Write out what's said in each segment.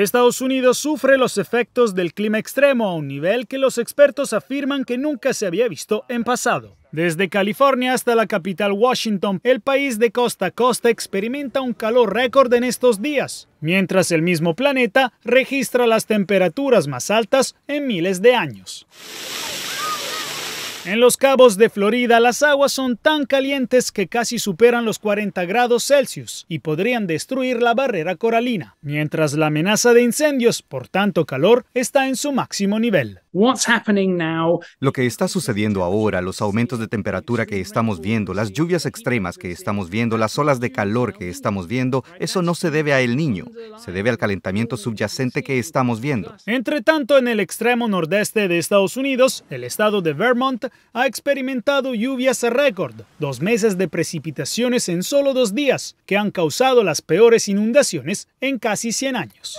Estados Unidos sufre los efectos del clima extremo a un nivel que los expertos afirman que nunca se había visto en pasado. Desde California hasta la capital Washington, el país de costa a costa experimenta un calor récord en estos días, mientras el mismo planeta registra las temperaturas más altas en miles de años. En los cabos de Florida las aguas son tan calientes que casi superan los 40 grados Celsius y podrían destruir la barrera coralina, mientras la amenaza de incendios por tanto calor está en su máximo nivel. Lo que está sucediendo ahora, los aumentos de temperatura que estamos viendo, las lluvias extremas que estamos viendo, las olas de calor que estamos viendo, eso no se debe a El Niño, se debe al calentamiento subyacente que estamos viendo. Entre tanto, en el extremo nordeste de Estados Unidos, el estado de Vermont ha experimentado lluvias récord, dos meses de precipitaciones en solo dos días, que han causado las peores inundaciones en casi 100 años.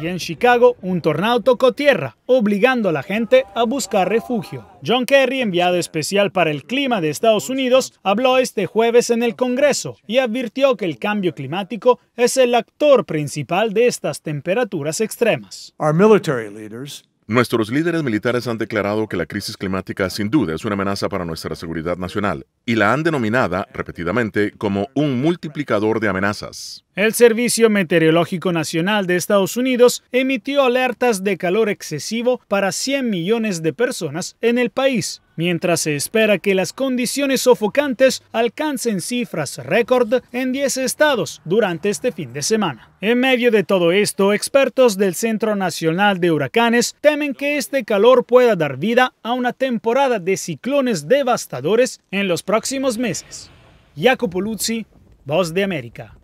y en Chicago un tornado tocó tierra, obligando a la gente a buscar refugio. John Kerry, enviado especial para el clima de Estados Unidos, habló este jueves en el Congreso y advirtió que el cambio climático es el actor principal de estas temperaturas extremas. Nuestros líderes militares han declarado que la crisis climática sin duda es una amenaza para nuestra seguridad nacional y la han denominada repetidamente como un multiplicador de amenazas. El Servicio Meteorológico Nacional de Estados Unidos emitió alertas de calor excesivo para 100 millones de personas en el país, mientras se espera que las condiciones sofocantes alcancen cifras récord en 10 estados durante este fin de semana. En medio de todo esto, expertos del Centro Nacional de Huracanes temen que este calor pueda dar vida a una temporada de ciclones devastadores en los próximos próximos meses. Jacopo Luzzi, Voz de América.